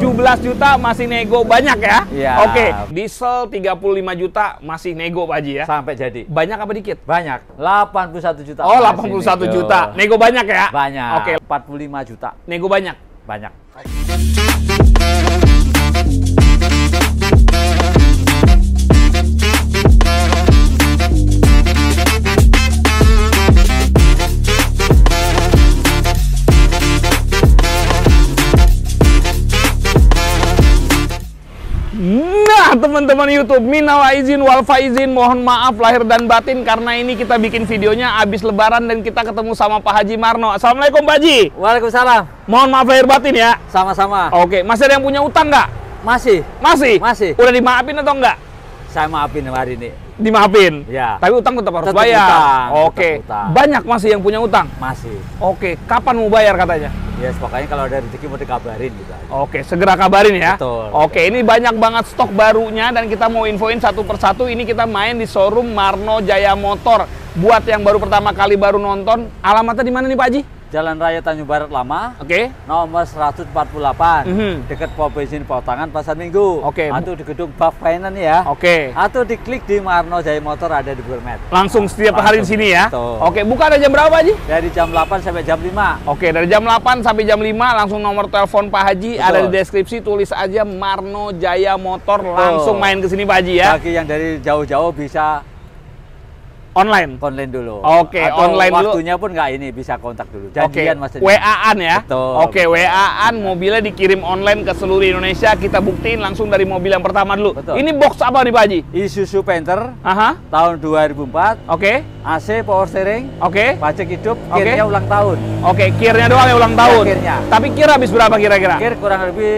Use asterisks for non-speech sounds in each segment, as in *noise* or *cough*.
17 juta masih nego banyak ya? ya. Oke, okay. diesel 35 juta masih nego Pak Haji ya? Sampai jadi. Banyak apa dikit? Banyak. 81 juta. Oh, 81 nego. juta. Nego banyak ya? Banyak. Oke, okay. 45 juta. Nego banyak. Banyak. Bye. Nah, teman-teman YouTube Minal izin wal faizin Mohon maaf lahir dan batin Karena ini kita bikin videonya abis lebaran Dan kita ketemu sama Pak Haji Marno Assalamualaikum Pak Haji Waalaikumsalam Mohon maaf lahir batin ya Sama-sama Oke Masih ada yang punya utang nggak? Masih Masih? Masih Udah dimaafin atau nggak? Saya maafin hari ini dimaafin. Ya. Tapi utang tetap harus tetap bayar. Utang, Oke. Utang. Banyak masih yang punya utang? Masih. Oke, kapan mau bayar katanya? Ya, yes, pokoknya kalau ada rezeki mau dikabarin gitu. Oke, segera kabarin ya. Betul. Oke, ini banyak banget stok barunya dan kita mau infoin satu persatu. Ini kita main di showroom Marno Jaya Motor. Buat yang baru pertama kali baru nonton, alamatnya di mana nih Pak Haji? Jalan Raya Tanjung Barat Lama. Oke. Okay. Nomor 148. Mm -hmm. Dekat pom bensin Tangan, Pasar Minggu. Oke. Okay. Atau di gedung Buff Finance ya. Oke. Okay. Atau diklik di Marno Jaya Motor ada di Google Maps. Langsung setiap Langsung hari di sini ya. Oke, buka ada jam berapa, Ji? Dari jam 8 sampai jam 5. Oke, dari jam 8 sampai jam 5 langsung nomor telepon Pak Haji Betul. ada di deskripsi tulis aja Marno Jaya Motor Betul. langsung main ke sini Pak Haji ya. Bagi yang dari jauh-jauh bisa online online dulu oke okay, online waktunya dulu. pun nggak ini bisa kontak dulu oke okay. maksudnya WA-an ya oke okay, WA-an mobilnya dikirim online ke seluruh Indonesia kita buktiin langsung dari mobil yang pertama dulu Betul. ini box apa nih Pak Haji Isuzu Panther Aha. tahun 2004 oke okay. AC power steering oke okay. pajak hidup okay. ulang tahun oke okay, kirnya doang ya ulang tahun ya, tapi kir habis berapa kira-kira kir kurang lebih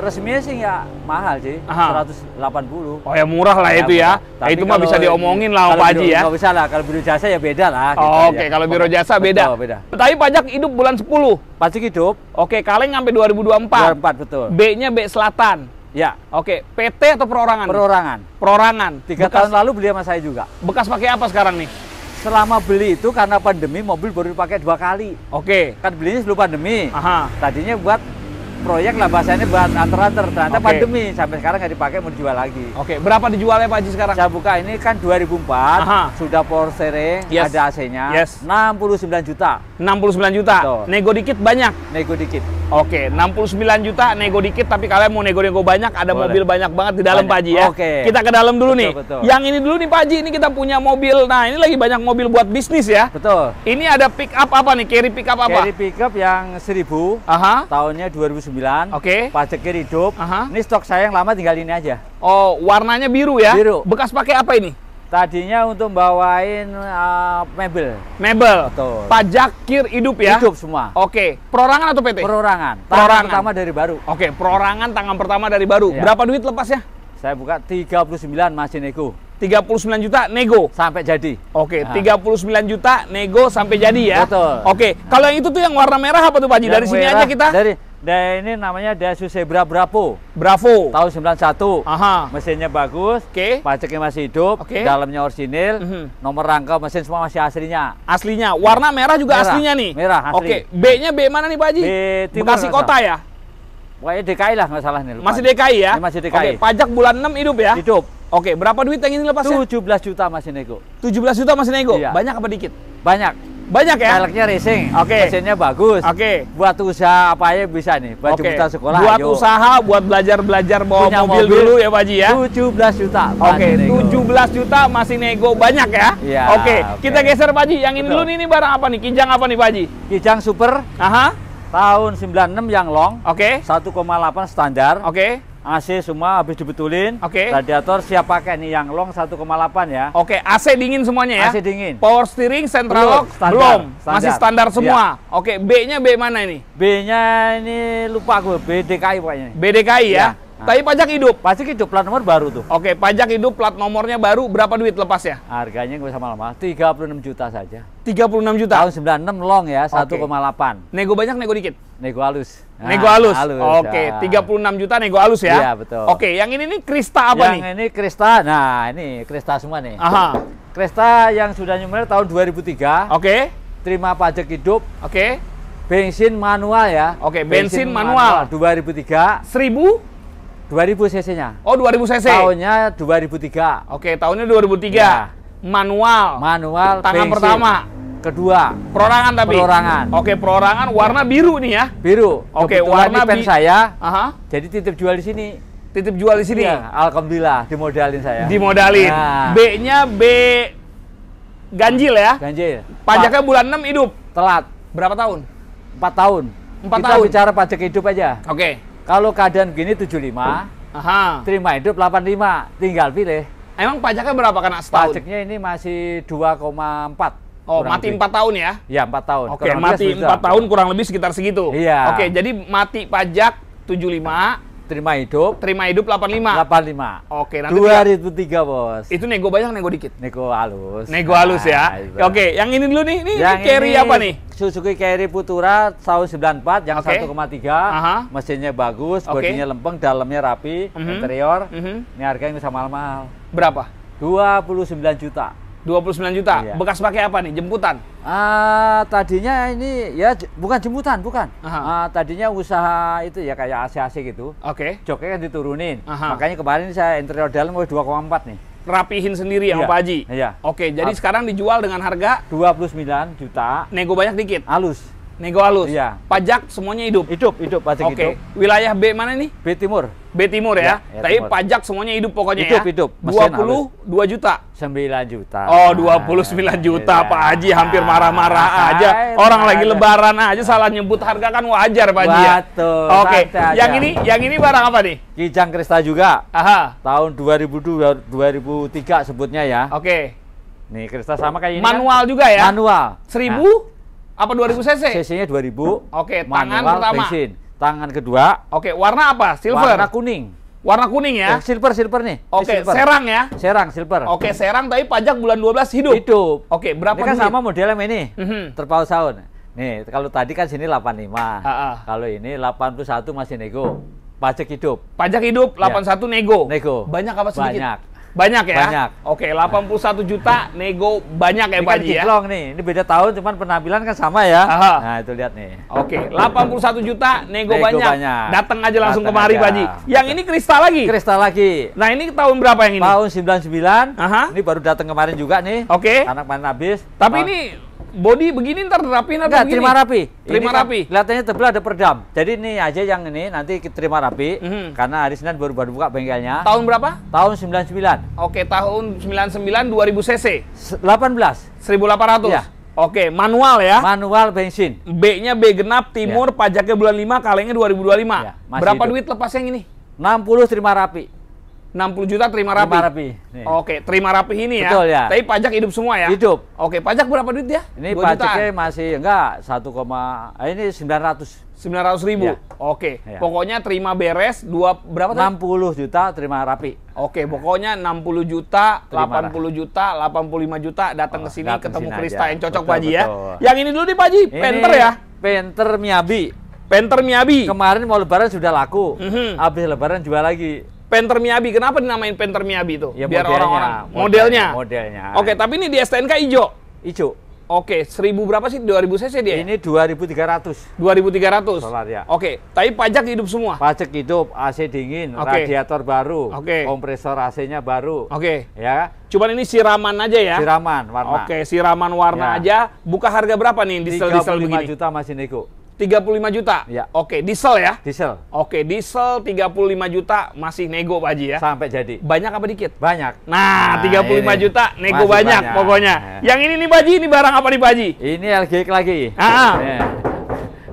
resminya sih ya mahal sih Aha. 180 oh ya murah lah ya, itu ya tapi itu mah bisa diomongin lah Pak Haji ya bisa lah, kalau biro jasa ya beda lah. Gitu Oke, okay. Ya. kalau biro jasa beda. Betul, beda. Tapi pajak hidup bulan 10. pasti hidup. Oke, okay, kaleng sampai 2024. 2024 betul. B-nya B Selatan. Ya. Oke, PT atau perorangan? Perorangan. Perorangan. Tiga bekas, tahun lalu beli sama saya juga. Bekas pakai apa sekarang nih? Selama beli itu karena pandemi mobil baru dipakai dua kali. Oke. Kan belinya sebelum pandemi. Aha. Tadinya buat proyek lah bahasanya buat antar-antar. Ternyata okay. pandemi sampai sekarang nggak dipakai mau dijual lagi. Oke, okay. berapa dijualnya Pak Haji sekarang? Saya buka ini kan 2004, Aha. sudah power steering, yes. ada AC-nya, yes. 69 juta. 69 juta. Betul. Nego dikit banyak. Nego dikit. Oke, 69 juta nego dikit tapi kalian mau nego-nego banyak ada Boleh. mobil banyak banget di dalam banyak. Pak Haji ya. Oke. Kita ke dalam dulu betul, nih. Betul. Yang ini dulu nih Pak Haji, ini kita punya mobil. Nah, ini lagi banyak mobil buat bisnis ya. Betul. Ini ada pick up apa nih? Carry pick up apa? Carry pick up yang 1000. Aha. Tahunnya 2009. Oke. Okay. Pajaknya hidup. Aha. Ini stok saya yang lama tinggal ini aja. Oh, warnanya biru ya? Biru. Bekas pakai apa ini? Tadinya untuk bawain uh, mebel. Mebel. Betul. Pajak kir hidup ya. Hidup semua. Oke. Perorangan atau PT? Perorangan. Tangan perorangan. pertama dari baru. Oke, perorangan tangan pertama dari baru. Ya. Berapa duit lepas ya? Saya buka 39 masih nego. 39 juta nego sampai jadi. Oke, nah. 39 juta nego sampai jadi ya. Betul. Oke, kalau yang itu tuh yang warna merah apa tuh Pak Haji? Dari sini aja kita. Dari dan ini namanya Daihatsu Zebra Bravo. Bravo. Tahun 91. Aha. Mesinnya bagus. Oke. Okay. Pajaknya masih hidup. Oke. Okay. Dalamnya orisinil. Mm -hmm. Nomor rangka mesin semua masih aslinya. Aslinya. Warna merah juga merah. aslinya nih. Merah asli. Oke. Okay. B-nya B mana nih Pak Haji? B Timur, Bekasi Kota ya. Pokoknya DKI lah nggak salah nih. Lupa. Masih DKI ya? Ini masih DKI. okay. pajak bulan 6 hidup ya? Hidup. Oke, berapa duit yang ini lepasnya? 17 juta masih nego. 17 juta masih nego? Iya. Banyak apa dikit? Banyak. Banyak ya? Peleknya racing, oke. Okay. Mesinnya bagus. Oke. Okay. Buat usaha apa aja bisa nih, baju okay. buta sekolah. Buat ayo. usaha, buat belajar-belajar bawa mobil, mobil dulu ya Pak ya, ya? 17 juta. Oke, okay. 17 juta masih nego banyak ya? Iya. Oke, okay. okay. kita geser Pak Yang ini dulu nih, ini barang apa nih? Kijang apa nih Pak Kijang super. Aha. Tahun 96 yang long. Oke. Okay. 1,8 standar. Oke. Okay. AC semua habis dibetulin. Oke. Okay. Radiator siap pakai nih yang long 1,8 ya. Oke, okay. AC dingin semuanya ya. AC dingin. Power steering central lock standar, belum, standar. masih standar iya. semua. Ya. Oke, okay. B-nya B mana ini? B-nya ini lupa gue, BDKI pokoknya. BDKI ya. ya. Tapi pajak hidup. pasti hidup plat nomor baru tuh. Oke, pajak hidup plat nomornya baru berapa duit lepas ya? Harganya gue sama lama 36 juta saja. 36 juta. Tahun 96 long ya, 1,8. Okay. Nego banyak, nego dikit? Nego halus. Nah, nego ah, halus. halus. Oke, okay. Ah. 36 juta nego halus ya. Iya, betul. Oke, okay, yang ini nih Krista apa yang nih? Yang ini Krista. Nah, ini Krista semua nih. Aha. Krista yang sudah nyumer tahun 2003. Oke. Okay. Terima pajak hidup. Oke. Okay. Bensin manual ya. Oke, okay, bensin, bensin manual. manual 2003. 1000 2000 cc-nya. Oh, 2000 cc. Tahunnya 2003. Oke, okay. tahunnya 2003. Ya. Manual. Manual. Tangan bensin. pertama kedua. Perorangan tapi. Perorangan. Oke, perorangan warna biru nih ya. Biru. Oke, warna ini saya. Aha. Jadi titip jual di sini. Titip jual di sini. Ya, alhamdulillah dimodalin saya. Dimodalin. Nah. B-nya B ganjil ya. Ganjil. Pajaknya bulan 6 hidup. Telat. Berapa tahun? empat tahun. 4 Kita tahun. bicara pajak hidup aja. Oke. Kalau keadaan gini 75, Aha. terima hidup 85, tinggal pilih. Emang pajaknya berapa kena setahun? Pajaknya ini masih 2,4. Oh, kurang mati empat tahun ya? Ya, empat tahun. Oke, okay, mati empat tahun kurang lebih sekitar segitu. Iya. Oke, okay, jadi mati pajak 75 terima hidup terima hidup 85 85 oke nanti 2003 tiga, bos itu nego banyak nego dikit nego halus nego halus ya Oke, nah, oke yang ini dulu nih ini, yang ini apa nih Suzuki Carry Futura tahun 94 yang okay. 1,3 uh -huh. mesinnya bagus okay. bodinya lempeng dalamnya rapi uh mhm. -huh. interior uh mhm. -huh. ini harganya sama mahal-mahal berapa 29 juta 29 juta. Iya. Bekas pakai apa nih? Jemputan? Uh, tadinya ini ya bukan jemputan, bukan. Uh, tadinya usaha itu ya kayak AC-AC gitu. Oke. Okay. Joknya kan diturunin. Aha. Makanya kemarin saya interior dalam koma 2,4 nih. Rapihin sendiri ya iya. Pak Haji? Iya. Oke, okay, jadi sekarang dijual dengan harga? 29 juta. Nego banyak dikit? Halus. Nego halus. Iya. Pajak semuanya hidup. Hidup, hidup pajak okay. hidup. Oke. Wilayah B mana nih? B Timur. B Timur ya. ya, ya Tapi timur. pajak semuanya hidup pokoknya hidup, ya. Hidup, hidup. 22 juta. 9 juta. Oh, 29 nah, iya. juta ya. Pak Haji hampir iya. marah-marah nah, aja. Orang nah, lagi lebaran aja salah nyebut harga kan wajar Pak Haji ya. Oke. Okay. Yang aja. ini yang ini barang apa nih? Kijang Krista juga. Aha. Tahun 2002 2003 sebutnya ya. Oke. Okay. Nih Krista sama kayak ini. Kan? Manual kan? juga ya. Manual. Seribu? Nah. Apa 2000 cc? CC-nya 2000. Oke, okay, tangan pertama. Bensin. Tangan kedua. Oke, okay, warna apa? Silver. Warna kuning. Warna kuning ya? Eh, silver, silver nih. Oke, okay, serang ya? Serang, silver. Oke, okay, serang tapi pajak bulan 12 hidup. Hidup. Oke, okay, berapa ini kan duit? sama modelnya ini. Mm -hmm. Terpaut tahun. Nih, kalau tadi kan sini 85. Uh -uh. Kalau ini 81 masih nego. Pajak hidup. Pajak hidup 81 ya. nego. Nego. Banyak apa sedikit? Banyak banyak ya? Banyak. Oke, 81 juta nego banyak ya, Pak kan Ji ya? ya? nih, ini beda tahun cuman penampilan kan sama ya. Aha. Nah, itu lihat nih. Oke, 81 juta nego, nego banyak. banyak. Datang aja langsung Dateng kemari Pak Ji. Yang ini kristal lagi? Kristal lagi. Nah, ini tahun berapa yang ini? Tahun 99. Aha. Ini baru datang kemarin juga nih. Oke. Anak panen habis. Tapi nah. ini body begini ntar rapi nanti Nggak, terima rapi. Terima kan rapi. kelihatannya tebel ada peredam Jadi ini aja yang ini nanti kita terima rapi mm -hmm. karena hari Senin baru baru buka bengkelnya. Tahun berapa? Tahun 99. Oke, tahun 99 2000 cc. 18. 1800. Ya. Oke, manual ya. Manual bensin. B-nya B genap, timur, ya. pajaknya bulan 5, kalengnya 2025. Ya, Berapa hidup. duit lepas yang ini? 60 terima rapi. 60 juta terima rapi. Terima rapi. Oke, terima rapi ini ya. Betul ya. Tapi pajak hidup semua ya. Hidup. Oke, pajak berapa duit ya? Ini pajaknya jutaan. masih enggak 1, koma eh, ini 900. 900 ribu. Ya. Oke. Ya. Pokoknya terima beres dua berapa tadi? 60 juta terima rapi. Oke, pokoknya 60 juta, terima 80 rapi. juta, 85 juta datang oh, ke sini ketemu Krista yang cocok Pak ya. Yang ini dulu nih Pak Penter ya. Penter Miabi. Penter Miabi. Kemarin mau lebaran sudah laku. Mm -hmm. Habis lebaran jual lagi. Panther Miabi. Kenapa dinamain Panther Miabi itu? Ya, Biar orang-orang modelnya. Modelnya. Oke, okay, tapi ini di STNK hijau. Hijau. Oke, okay, 1000 berapa sih? 2000 cc dia? Ya? Ini 2300. 2300. Solar ya. Oke, okay, tapi pajak hidup semua. Pajak hidup, AC dingin, okay. radiator baru, okay. kompresor AC-nya baru. Oke. Okay. Ya. Cuman ini siraman aja ya. Siraman warna. Oke, okay, siraman warna ya. aja. Buka harga berapa nih diesel diesel begini? 35 juta masih nego. 35 juta. Ya. Oke, diesel ya? Diesel. Oke, diesel 35 juta masih nego Pak Haji ya. Sampai jadi. Banyak apa dikit? Banyak. Nah, nah 35 ini. juta nego banyak, pokoknya. Ya. Yang ini nih Pak Haji, ini barang apa nih Pak Haji? Ini LGX lagi. Heeh. Ah, ah. Ya.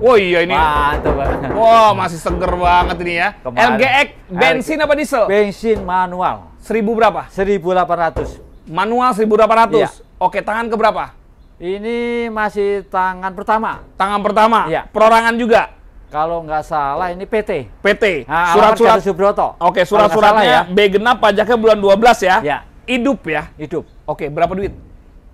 Oh iya ini. Mantap Wow, masih seger banget ini ya. Kemarin, LGX bensin LG, apa diesel? Bensin manual. Seribu berapa? Seribu delapan ratus. Manual seribu delapan ratus. Iya. Oke, tangan ke berapa? Ini masih tangan pertama. Tangan pertama. Iya. Perorangan juga. Kalau nggak salah ini PT. PT. Nah, Surat-surat Subroto. Oke, surat-suratnya ya. ya. B genap pajaknya bulan 12 ya. Iya. Hidup ya. Hidup. Oke, berapa duit?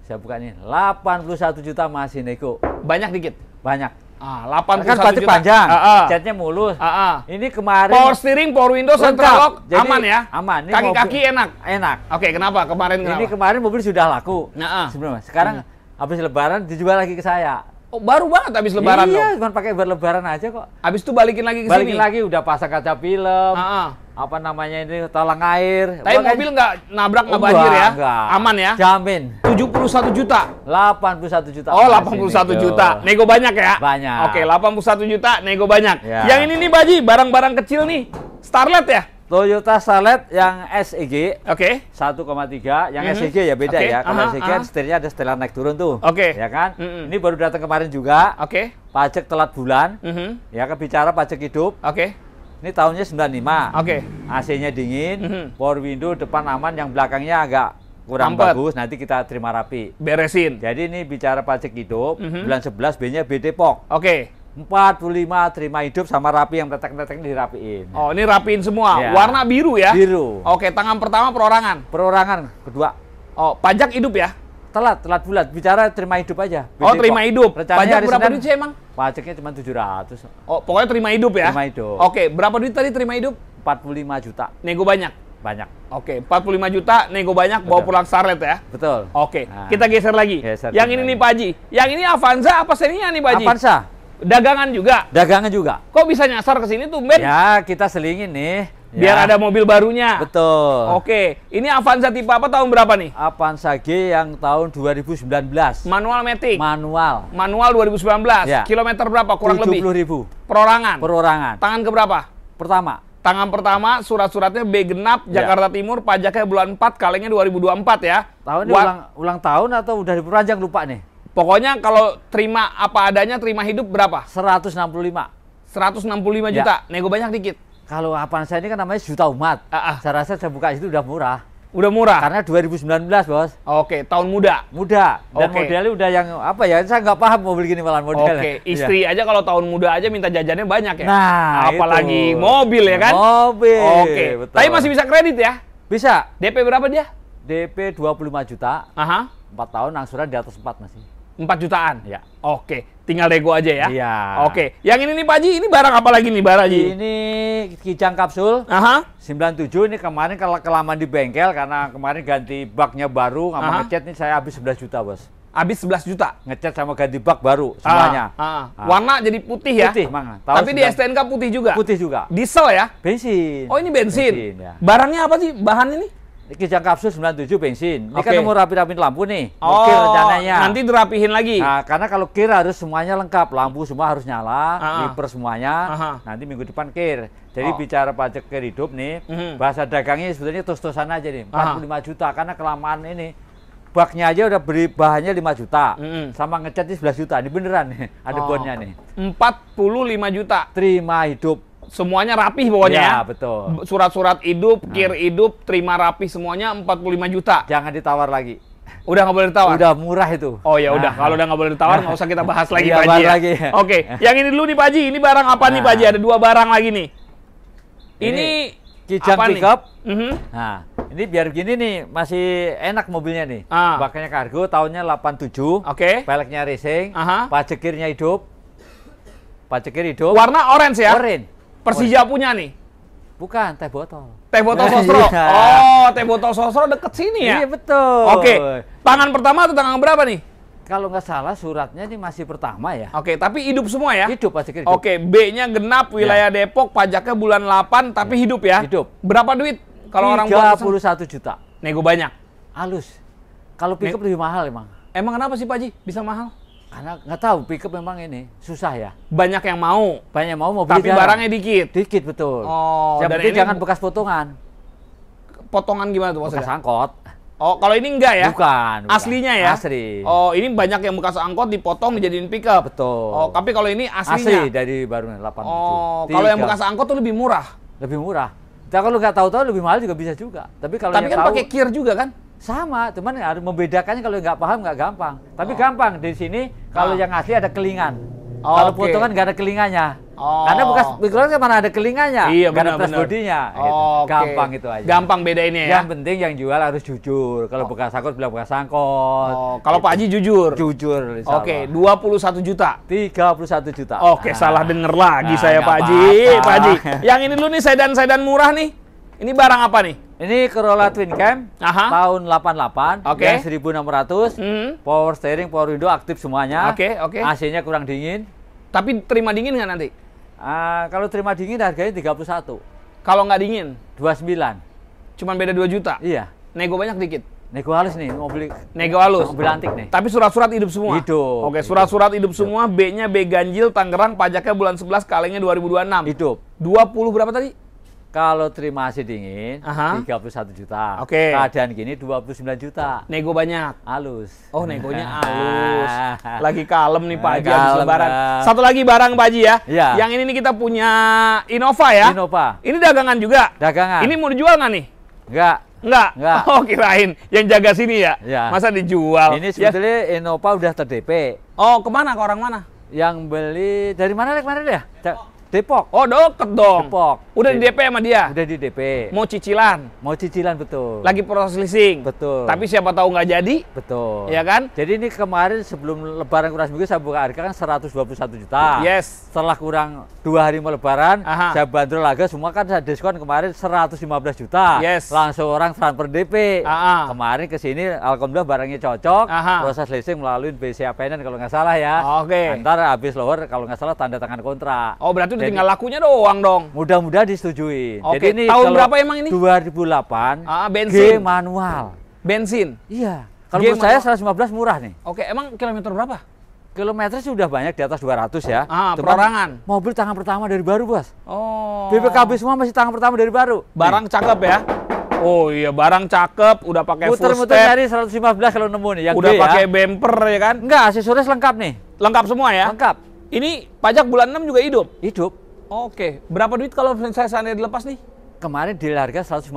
Saya buka ini. 81 juta masih nego. Banyak dikit. Banyak. Ah, 81 kan batik juta. panjang. Uh ah, -uh. Ah. Catnya mulus. Ah, ah, Ini kemarin power steering, power window, central lock Jadi, aman ya? Aman. Kaki-kaki enak. Enak. Oke, kenapa? Kemarin kenapa? Ini kemarin mobil sudah laku. Nah, Sebelumnya. Sekarang hmm habis lebaran dijual lagi ke saya. Oh, baru banget habis lebaran Iya, dong. cuma pakai berlebaran aja kok. Habis itu balikin lagi ke balikin sini. Balikin lagi udah pasang kaca film. -ha. Ah, ah. Apa namanya ini talang air. Tapi Bukan mobil nggak nabrak nggak oh, banjir ya? Enggak. Aman ya? Jamin. 71 juta. 81 juta. Oh, 81 juta. Nego. banyak ya? Banyak. Oke, 81 juta nego banyak. Ya. Yang ini nih Baji, barang-barang kecil nih. Starlet ya? Toyota Salet yang SEG. Oke. koma tiga, yang mm -hmm. SEG ya beda okay. ya. Kalau uh -huh, SEG kan setirnya ada setelan naik turun tuh. Oke. Okay. Ya kan? Mm -hmm. Ini baru datang kemarin juga. Oke. Okay. Pajak telat bulan. Mm -hmm. Ya kebicara pajak hidup. Oke. Okay. Ini tahunnya 95. Oke. Okay. AC-nya dingin, mm -hmm. power window depan aman, yang belakangnya agak kurang Ampet. bagus, nanti kita terima rapi. Beresin. Jadi ini bicara pajak hidup, mm -hmm. bulan 11 B-nya B Depok. Oke. Okay. 45 terima hidup sama rapi yang tetek-tetek ini dirapiin. Oh, ini rapiin semua. Ya. Warna biru ya? Biru. Oke, tangan pertama perorangan. Perorangan kedua. Oh, pajak hidup ya? Telat, telat bulat. Bicara terima hidup aja. oh, terima kok. hidup. Rencananya pajak berapa duit sih emang? Pajaknya cuma 700. Oh, pokoknya terima hidup ya? Terima hidup. Oke, berapa duit tadi terima hidup? 45 juta. Nego banyak? banyak. Oke, 45 juta nego banyak Betul. bawa pulang sarlet ya. Betul. Oke, nah. kita geser lagi. Geser yang ini lagi. nih Pak Haji. Yang ini Avanza apa seninya nih Pak Haji? Avanza. Dagangan juga. Dagangan juga. Kok bisa nyasar ke sini tuh, Ben? Ya, kita selingin nih. Biar ya. ada mobil barunya. Betul. Oke, ini Avanza tipe apa tahun berapa nih? Avanza G yang tahun 2019. Manual metik. Manual. Manual 2019. Ya. Kilometer berapa kurang 70 lebih? 70 ribu. Perorangan. Perorangan. Tangan ke berapa? Pertama. Tangan pertama surat-suratnya B genap ya. Jakarta Timur pajaknya bulan 4 kalengnya 2024 ya. Tahun ini ulang ulang tahun atau udah diperpanjang lupa nih? Pokoknya kalau terima apa adanya, terima hidup berapa? 165. 165 ya. juta. Ya. Nego banyak dikit. Kalau Avanza ini kan namanya juta umat. Uh -uh. Saya rasa saya buka itu udah murah. Udah murah. Karena 2019, Bos. Oke, tahun muda. Muda. Dan okay. modelnya udah yang apa ya? Saya nggak paham mobil gini malah modelnya. Oke, iya. istri ya. aja kalau tahun muda aja minta jajannya banyak ya. Nah, apalagi itu. mobil ya kan? Mobil. Oke. Betul. Tapi masih bisa kredit ya? Bisa. DP berapa dia? DP 25 juta. Aha. empat tahun angsuran di atas empat masih. 4 jutaan. Ya. Oke, tinggal Lego aja ya. Iya. Oke, yang ini nih Pak Haji, ini barang apa lagi nih Pak Haji? Ini kijang kapsul. Aha. 97 ini kemarin kalau kelamaan di bengkel karena kemarin ganti baknya baru sama Aha. ngecat ini saya habis 11 juta, Bos. Habis 11 juta. Ngecat sama ganti bak baru semuanya. Ah, ah. Ah. ah. Warna jadi putih ya? Putih, Mang. Tapi 9... di STNK putih juga. Putih juga. Diesel ya? Bensin. Oh, ini bensin. bensin ya. Barangnya apa sih? Bahan ini? Kijang kapsul 97 bensin. Ini okay. kan mau rapi-rapiin lampu nih. Oh, kir rencananya. Nanti dirapihin lagi. Nah, karena kalau kir harus semuanya lengkap, lampu semua harus nyala, uh-huh. semuanya. Uh-huh. Nanti minggu depan kir. Jadi oh. bicara pajak kir hidup nih, uh-huh. bahasa dagangnya sebetulnya tos-tosan aja nih, 45 uh-huh. juta karena kelamaan ini baknya aja udah beri bahannya 5 juta. Uh mhm. -huh. Sama ngecatnya 11 juta. Ini beneran nih, ada oh. bonnya nih. 45 juta. Terima hidup semuanya rapih pokoknya. Ya, ya, betul. Surat-surat hidup, nah. kir hidup, terima rapih semuanya 45 juta. Jangan ditawar lagi. Udah nggak boleh ditawar. Udah murah itu. Oh ya nah. udah, kalau udah nggak boleh ditawar nggak usah kita bahas lagi iya, Pak Haji. Ya. Lagi. Oke, okay. yang ini dulu nih Pak Haji. Ini barang apa nah. nih Pak Haji? Nah. Ada dua barang lagi nih. Ini, ini kijang pickup. Mm -hmm. Nah, ini biar gini nih masih enak mobilnya nih. Ah. Bakanya kargo, tahunnya 87. Oke. Okay. Peleknya racing, Aha. pajekirnya hidup. Pajekir hidup. Warna orange ya? Orange. Persija punya nih. Bukan, teh botol. Teh botol nah, sosro. Iya. Oh, teh botol sosro deket sini ya? Iya, betul. Oke. Tangan pertama atau tangan berapa nih? Kalau nggak salah suratnya ini masih pertama ya. Oke, tapi hidup semua ya? Hidup pasti hidup. Oke, B-nya genap iya. wilayah ya. Depok, pajaknya bulan 8 tapi ya. hidup ya? Hidup. Berapa duit kalau orang buat 31 juta. Nego banyak. Halus. Kalau pickup lebih mahal emang. Emang kenapa sih Pak Ji bisa mahal? karena nggak tahu pickup memang ini susah ya banyak yang mau banyak yang mau mau tapi jarang. barangnya dikit dikit betul oh yang penting jangan bekas potongan potongan gimana tuh maksudnya bekas angkot oh kalau ini enggak ya bukan, bukan. aslinya ya asli oh ini banyak yang bekas angkot dipotong dijadiin pickup betul oh tapi kalau ini aslinya asli dari baru delapan oh kalau yang bekas angkot tuh lebih murah lebih murah kalau nggak tahu-tahu lebih mahal juga bisa juga tapi kalau tapi kan tahu, pakai kir juga kan sama cuman harus membedakannya kalau nggak paham nggak gampang tapi oh. gampang di sini kalau ah. yang asli ada kelingan oh, kalau okay. potongan nggak ada kelingannya oh. karena bekas mikrofon kan mana ada kelingannya iya, nggak ada bodinya oh, gitu. okay. gampang itu aja gampang beda ini ya yang penting yang jual harus jujur kalau oh. bekas sangkot bilang bekas sangkot oh, kalau gitu. Pak Haji jujur jujur oke okay. 21 juta 31 juta oke okay, nah. salah denger lagi nah, saya Pak Haji Pak Haji *laughs* yang ini dulu nih sedan sedan murah nih ini barang apa nih? Ini Corolla Twin Cam Aha. tahun 88, oke okay. 1600, mm power steering, power window aktif semuanya. Oke, okay, oke. Okay. AC-nya kurang dingin. Tapi terima dingin nggak nanti? Uh, kalau terima dingin harganya 31. Kalau nggak dingin? 29. Cuman beda 2 juta? Iya. Nego banyak dikit? Nego halus nih, mobil Nego halus? Mobil antik nih. Tapi surat-surat hidup semua? Hidup. Oke, surat-surat hidup, hidup semua, B-nya B ganjil, Tangerang, pajaknya bulan 11, kalengnya 2026. Hidup. 20 berapa tadi? Kalau terima masih dingin, Aha. 31 juta. Oke. Okay. Keadaan gini 29 juta. Nego banyak. Halus. Oh, negonya *laughs* halus. *laughs* lagi kalem nih Pak Haji habis lebaran. Satu lagi barang Pak Haji ya. ya. Yang ini nih kita punya Innova ya. Innova. Ini dagangan juga. Dagangan. Ini mau dijual nggak nih? Enggak. Enggak. Enggak. Oh, kirain yang jaga sini ya. ya. Masa dijual. Ini ya. sebetulnya ya. Innova udah terdp. Oh, kemana ke orang mana? Yang beli dari mana? Dari mana ya? Depok. Depok. Oh, deket dong. Depok. Udah di, DP sama dia? Udah di DP. Mau cicilan? Mau cicilan betul. Lagi proses leasing? Betul. Tapi siapa tahu nggak jadi? Betul. Ya kan? Jadi ini kemarin sebelum lebaran kurang seminggu saya buka harga kan 121 juta. Yes. Setelah kurang dua hari mau lebaran, Aha. saya bandrol lagi semua kan saya diskon kemarin 115 juta. Yes. Langsung orang transfer DP. Aha. Kemarin ke sini alhamdulillah barangnya cocok. Aha. Proses leasing melalui BCA Penen kalau nggak salah ya. Oke. Okay. Ntar habis lower kalau nggak salah tanda tangan kontrak. Oh berarti udah tinggal lakunya doang dong. Mudah-mudahan disetujui. Oke, Jadi ini tahun berapa emang ini? 2008. Ah, ah, bensin. G manual. Bensin. Iya. Kalau menurut saya 115 murah nih. Oke, emang kilometer berapa? Kilometer sudah banyak di atas 200 ya. Ah, ah perorangan. Mobil tangan pertama dari baru, Bos. Oh. BPKB semua masih tangan pertama dari baru. Barang nih. cakep ya. Oh iya, barang cakep, udah pakai full step. Muter-muter dari 115 kalau nemu nih. Yang udah ya. pakai bumper ya kan? Enggak, aksesoris lengkap nih. Lengkap semua ya? Lengkap. Ini pajak bulan 6 juga hidup? Hidup. Oke, berapa duit kalau saya seandainya dilepas nih? Kemarin di harga 115.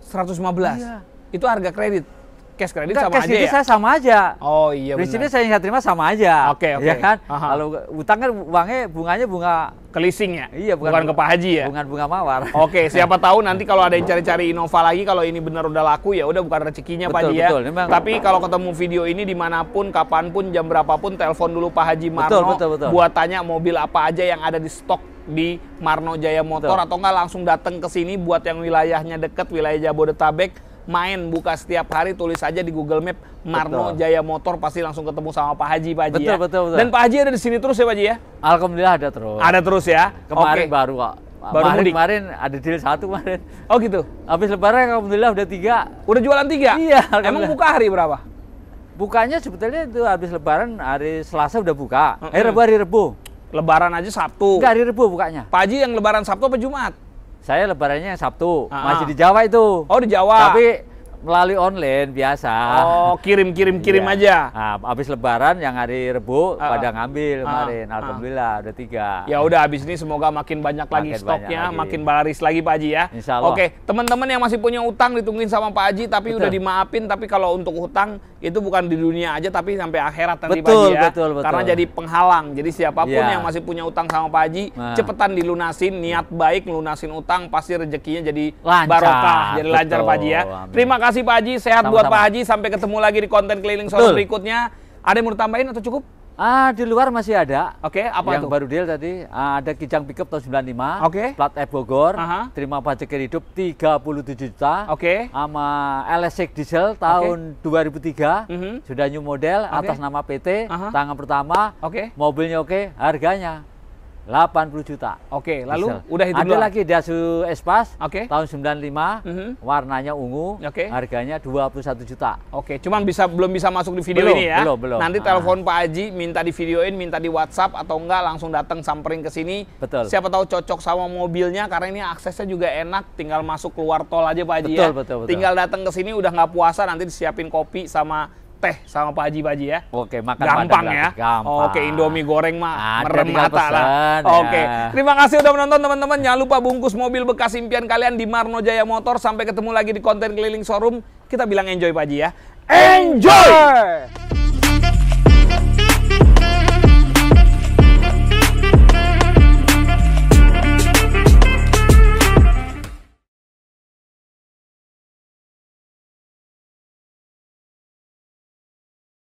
115? Iya. Itu harga kredit? cash kredit sama cash aja ya? saya sama aja. Oh iya benar. Prinsipnya saya yang terima sama aja. Oke okay, oke. Okay. Ya kan? Aha. Kalau utang kan uangnya bunganya bunga kelising ya? Iya bukan, bukan ke Pak Haji ya? Bukan bunga mawar. Oke, okay, *laughs* siapa tahu nanti kalau ada yang cari-cari Innova lagi kalau ini benar udah laku ya udah bukan rezekinya Pak Haji ya. Betul, memang. Tapi kalau ketemu video ini dimanapun, kapanpun, jam berapapun telepon dulu Pak Haji Marno betul, betul, betul. buat tanya mobil apa aja yang ada di stok di Marno Jaya Motor Betul. atau enggak langsung datang ke sini buat yang wilayahnya deket wilayah Jabodetabek main buka setiap hari tulis aja di Google Map Marno betul. Jaya Motor pasti langsung ketemu sama Pak Haji Pak Haji betul, ya. Betul betul. Dan Pak Haji ada di sini terus ya Pak Haji ya? Alhamdulillah ada terus. Ada terus ya. Kemarin okay. baru kok. Baru kemarin, kemarin ada deal satu kemarin. Oh gitu. Habis lebaran alhamdulillah udah tiga. Udah jualan tiga? Iya. Emang buka hari berapa? Bukanya sebetulnya itu habis lebaran hari Selasa udah buka. Mm -hmm. Rebu hari Rebu. Lebaran aja Sabtu. Enggak hari Rebu bukanya. Pak Haji yang lebaran Sabtu apa Jumat? saya lebarannya Sabtu, ah, masih ah. di Jawa itu. Oh, di Jawa. Tapi melalui online biasa. Oh, kirim kirim kirim iya. aja. Nah, habis lebaran yang hari Rebu uh, pada ngambil uh, kemarin. Alhamdulillah uh. udah tiga. Ya udah abis ini semoga makin banyak makin lagi stoknya, lagi. makin baris lagi Pak Haji ya. Insya Allah. Oke, teman-teman yang masih punya utang ditungguin sama Pak Haji tapi Betul. udah dimaafin tapi kalau untuk utang itu bukan di dunia aja tapi sampai akhirat nanti betul, Pak Haji ya. Betul, betul. Karena jadi penghalang. Jadi siapapun yeah. yang masih punya utang sama Pak Haji, nah. cepetan dilunasin, niat baik lunasin utang pasti rezekinya jadi lancar. barokah, jadi betul. lancar Pak Haji ya. Amin. Terima kasih Pak Haji, sehat sama -sama. buat Pak Haji. Sampai ketemu lagi di konten keliling sore berikutnya. Ada yang mau tambahin atau cukup? Ah, di luar masih ada. Oke, okay, apa yang itu? baru deal tadi? Ah, ada Kijang Pickup tahun 95. Oke. Okay. Plat F e Bogor. Uh -huh. Terima pajak hidup 37 juta. Oke. Okay. Sama LSX e diesel tahun okay. 2003. Uh -huh. Sudah new model okay. atas nama PT, uh -huh. tangan pertama. Oke. Okay. Mobilnya oke, okay, harganya 80 juta. Oke, okay, lalu diesel. udah itu Ada lagi Dasu Espas okay. tahun 95, mm -hmm. warnanya ungu, okay. harganya 21 juta. Oke, okay, cuman bisa belum bisa masuk di video belum, ini ya. Belum, belum. Nanti ah. telepon Pak Haji minta di videoin, minta di WhatsApp atau enggak langsung datang samperin ke sini. Betul. Siapa tahu cocok sama mobilnya karena ini aksesnya juga enak, tinggal masuk keluar tol aja Pak Haji betul, ya. Betul, betul, betul. Tinggal datang ke sini udah nggak puasa nanti disiapin kopi sama teh sama Pak Haji Pak Haji ya. Oke, makan gampang ya. Gampang. Oke, Indomie goreng mah merem mata lah. Oke. Ya. Terima kasih udah menonton teman-teman. Jangan lupa bungkus mobil bekas impian kalian di Marno Jaya Motor sampai ketemu lagi di konten keliling showroom. Kita bilang enjoy Pak Haji ya. Enjoy! enjoy!